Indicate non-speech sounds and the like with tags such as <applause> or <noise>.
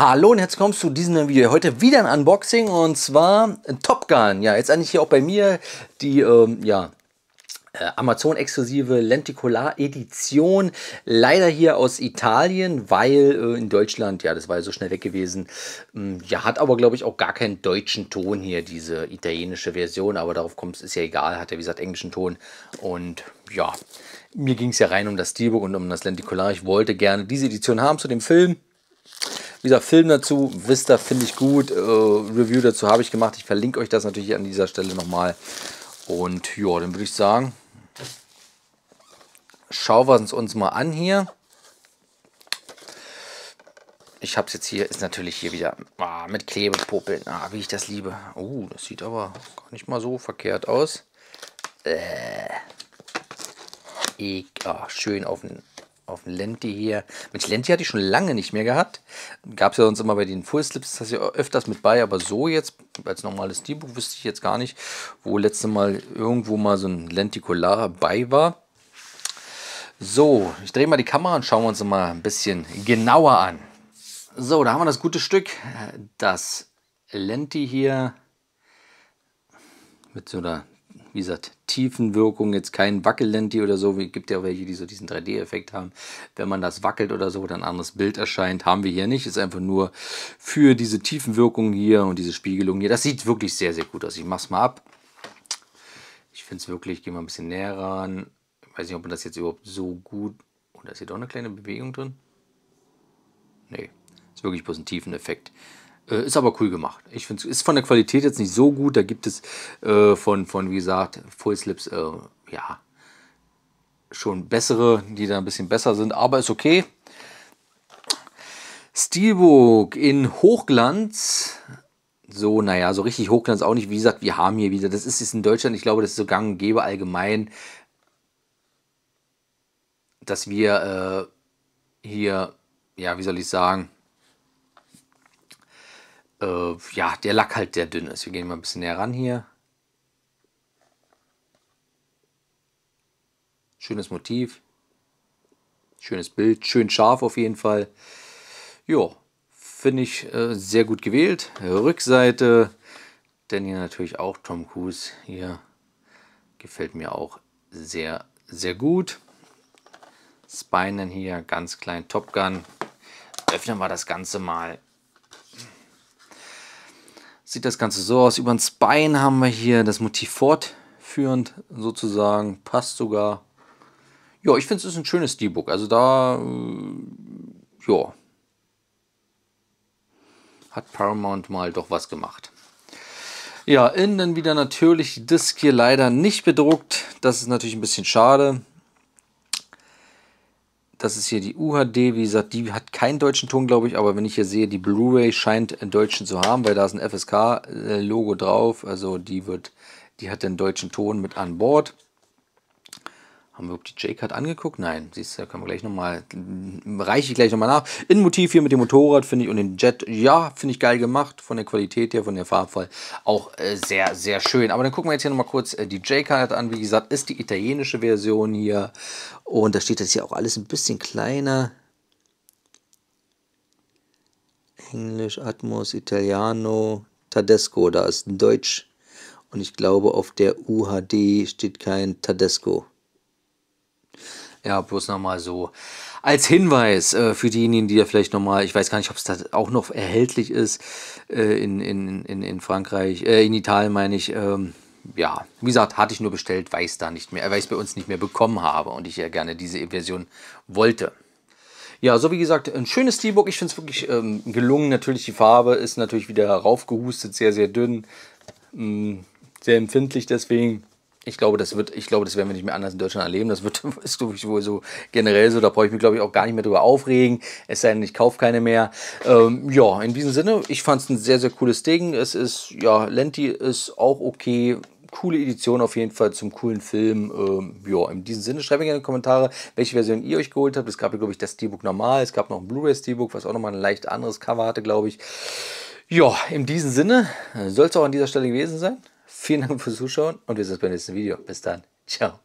Hallo und herzlich willkommen zu diesem neuen Video. Heute wieder ein Unboxing und zwar Top Gun. Ja, jetzt eigentlich hier auch bei mir die, ähm, ja, äh, Amazon-exklusive Lenticular-Edition. Leider hier aus Italien, weil äh, in Deutschland, ja, das war ja so schnell weg gewesen. Ähm, ja, hat aber, glaube ich, auch gar keinen deutschen Ton hier, diese italienische Version. Aber darauf kommt es, ist ja egal. Hat ja, wie gesagt, englischen Ton. Und ja, mir ging es ja rein um das Steelbook und um das Lenticular. Ich wollte gerne diese Edition haben zu dem Film. Wie gesagt, Film dazu, Vista finde ich gut, äh, Review dazu habe ich gemacht. Ich verlinke euch das natürlich an dieser Stelle nochmal. Und ja, dann würde ich sagen, schauen wir es uns mal an hier. Ich habe es jetzt hier, ist natürlich hier wieder ah, mit Klebepopeln. Ah, wie ich das liebe. Oh, uh, das sieht aber gar nicht mal so verkehrt aus. Äh. Ich, ah, schön auf den auf dem Lenti hier. Mit Lenti hatte ich schon lange nicht mehr gehabt. Gab es ja sonst immer bei den Full-Slips, das ist ja öfters mit bei, aber so jetzt, als normales Steelbook, wüsste ich jetzt gar nicht, wo letzte Mal irgendwo mal so ein Lentikular bei war. So, ich drehe mal die Kamera und schauen wir uns mal ein bisschen genauer an. So, da haben wir das gute Stück. Das Lenti hier mit so einer wie gesagt, Tiefenwirkung, jetzt kein Wackellenti oder so. Es gibt ja auch welche, die so diesen 3D-Effekt haben. Wenn man das wackelt oder so, dann ein anderes Bild erscheint. Haben wir hier nicht. Ist einfach nur für diese Tiefenwirkung hier und diese Spiegelung hier. Das sieht wirklich sehr, sehr gut aus. Ich mach's mal ab. Ich finde es wirklich, gehen wir ein bisschen näher ran. Ich weiß nicht, ob man das jetzt überhaupt so gut... Oh, da ist hier doch eine kleine Bewegung drin. Nee, ist wirklich bloß ein Tiefeneffekt. Äh, ist aber cool gemacht. Ich finde es ist von der Qualität jetzt nicht so gut. Da gibt es äh, von, von, wie gesagt, Full Slips, äh, ja, schon bessere, die da ein bisschen besser sind, aber ist okay. Steelbook in Hochglanz. So, naja, so richtig Hochglanz auch nicht. Wie gesagt, wir haben hier wieder, das ist, jetzt in Deutschland, ich glaube, das ist so gang und gäbe allgemein, dass wir äh, hier, ja, wie soll ich sagen, äh, ja, der Lack halt sehr dünn ist. Wir gehen mal ein bisschen näher ran hier. Schönes Motiv. Schönes Bild. Schön scharf auf jeden Fall. Jo, finde ich äh, sehr gut gewählt. Rückseite. Denn hier natürlich auch Tom Cruise. Hier gefällt mir auch sehr, sehr gut. Spinen hier, ganz klein Top Gun. Öffnen wir das Ganze mal sieht das Ganze so aus. Über den Spine haben wir hier das Motiv fortführend sozusagen. Passt sogar. Ja, ich finde es ist ein schönes Debug. Also da, äh, ja, hat Paramount mal doch was gemacht. Ja, innen wieder natürlich die Disk hier leider nicht bedruckt. Das ist natürlich ein bisschen schade das ist hier die UHD, wie gesagt, die hat keinen deutschen Ton, glaube ich, aber wenn ich hier sehe, die Blu-ray scheint einen deutschen zu haben, weil da ist ein FSK-Logo äh, drauf, also die wird, die hat den deutschen Ton mit an Bord. Haben wir überhaupt die J-Card angeguckt? Nein, siehst du, kann man gleich nochmal, reiche ich gleich nochmal nach. Innenmotiv hier mit dem Motorrad finde ich und den Jet, ja, finde ich geil gemacht. Von der Qualität her, von der Farbfall, auch äh, sehr, sehr schön. Aber dann gucken wir jetzt hier nochmal kurz äh, die J-Card an. Wie gesagt, ist die italienische Version hier. Und da steht das hier auch alles ein bisschen kleiner. Englisch, Atmos, Italiano, Tadesco, da ist ein Deutsch. Und ich glaube, auf der UHD steht kein Tadesco. Ja, bloß nochmal so. Als Hinweis äh, für diejenigen, die da vielleicht nochmal, ich weiß gar nicht, ob es da auch noch erhältlich ist äh, in, in, in, in Frankreich, äh, in Italien meine ich. Ähm, ja, wie gesagt, hatte ich nur bestellt, weiß da nicht mehr, äh, weiß bei uns nicht mehr bekommen habe und ich ja gerne diese Version wollte. Ja, so wie gesagt, ein schönes Steelbook. Ich finde es wirklich ähm, gelungen. Natürlich, die Farbe ist natürlich wieder raufgehustet, sehr, sehr dünn, mh, mm, sehr empfindlich deswegen. Ich glaube, das wird, ich glaube, das werden wir nicht mehr anders in Deutschland erleben. Das wird, <laughs> ist glaube ich wohl so generell so. Da brauche ich mich, glaube ich, auch gar nicht mehr drüber aufregen. Es sei denn, ich kaufe keine mehr. Ähm, ja, in diesem Sinne, ich fand es ein sehr, sehr cooles Ding. Es ist, ja, Lenti ist auch okay coole Edition auf jeden Fall zum coolen Film. Ähm, ja, in diesem Sinne, schreibt mir gerne in die Kommentare, welche Version ihr euch geholt habt. Es gab, glaube ich, das D-Book normal. Es gab noch ein Blu-ray D-Book, was auch nochmal ein leicht anderes Cover hatte, glaube ich. Ja, in diesem Sinne soll es auch an dieser Stelle gewesen sein. Vielen Dank fürs Zuschauen und wir sehen uns beim nächsten Video. Bis dann. Ciao.